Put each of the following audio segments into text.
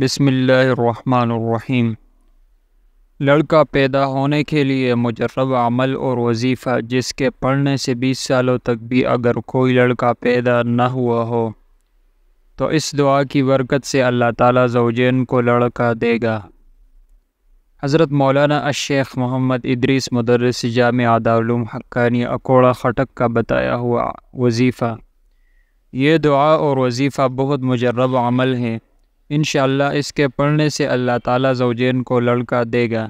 بسم اللہ الرحمن الرحیم لڑکا پیدا ہونے کے لیے مجرب عمل اور وظیفہ جس کے پڑھنے سے بیس سالوں تک بھی اگر کوئی لڑکا پیدا نہ ہوا ہو تو اس دعا کی برکت سے اللہ تعالیٰ زوجین کو لڑکا دے گا حضرت مولانا اشیخ محمد ادریس مدرس جامع دارالعلوم حقانی اکوڑا خٹک کا بتایا ہوا وظیفہ یہ دعا اور وظیفہ بہت مجرب عمل ہے انشاءاللہ اس کے پڑھنے سے اللہ تعالیٰ زوجین کو لڑکا دے گا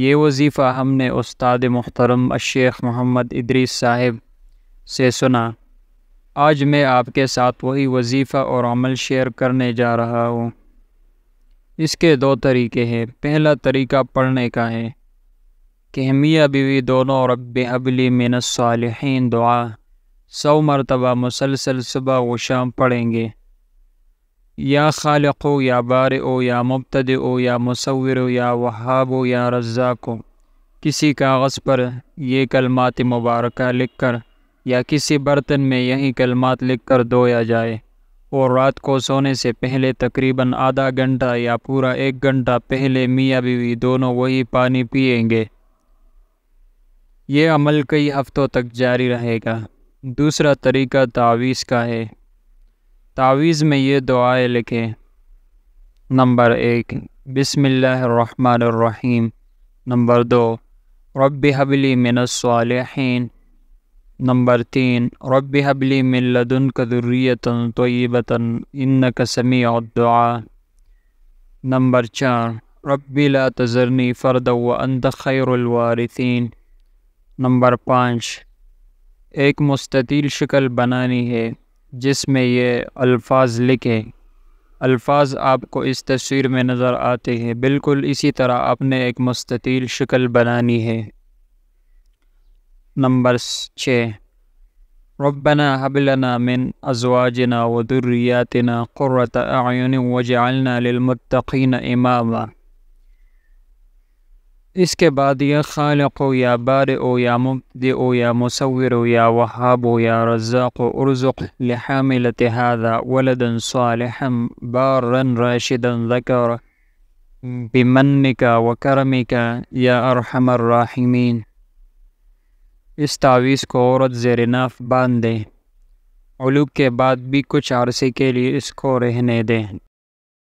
یہ وظیفہ ہم نے استاد محترم الشیخ محمد ادریس صاحب سے سنا آج میں آپ کے ساتھ وہی وظیفہ اور عمل شیئر کرنے جا رہا ہوں اس کے دو طریقے ہیں پہلا طریقہ پڑھنے کا ہے کہ ہمیہ بیوی دونوں رب ابلی من الصالحین دعا سو مرتبہ مسلسل صبح و شام پڑھیں گے یا خالق و یا بار او یا مبتد او یا مصور و یا وہاب و یا رضا کو کسی کاغذ پر یہ کلمات مبارکہ لکھ کر یا کسی برتن میں یہی کلمات لکھ کر دھویا جائے اور رات کو سونے سے پہلے تقریباً آدھا گھنٹہ یا پورا ایک گھنٹہ پہلے میاں بیوی دونوں وہی پانی پئیں گے یہ عمل کئی ہفتوں تک جاری رہے گا دوسرا طریقہ تعویذ کا ہے تعویذ میں یہ دعائیں لکھیں نمبر ایک بسم اللہ الرحمن الرحیم نمبر دو رب حبلی من الصالحین نمبر تین رب حبلی من لدن کا انکا سمیع الدعا نمبر چار رب لا تذرنی فردا وانت خیر الوارثین نمبر پانچ ایک مستطیل شکل بنانی ہے جس میں یہ الفاظ لکھیں الفاظ آپ کو اس تصویر میں نظر آتے ہیں بالکل اسی طرح آپ نے ایک مستطیل شکل بنانی ہے نمبر چھ ربنا حبلنا من ازواجنا و دریاتنا قرۃ للمتقین امامہ اس کے بعد یہ خالق ہو یا بار ہو یا مبدع ہو یا مصور یا وحاب یا رزاق ہو ارزق لحاملت هذا ولدا صالحا بارا راشدا ذکر بمنک وکرمک یا ارحم الراحمین اس تعویز کو عورت زیر ناف باندھے علوب کے بعد بھی کچھ عرصے کے لیے اس کو رہنے دیں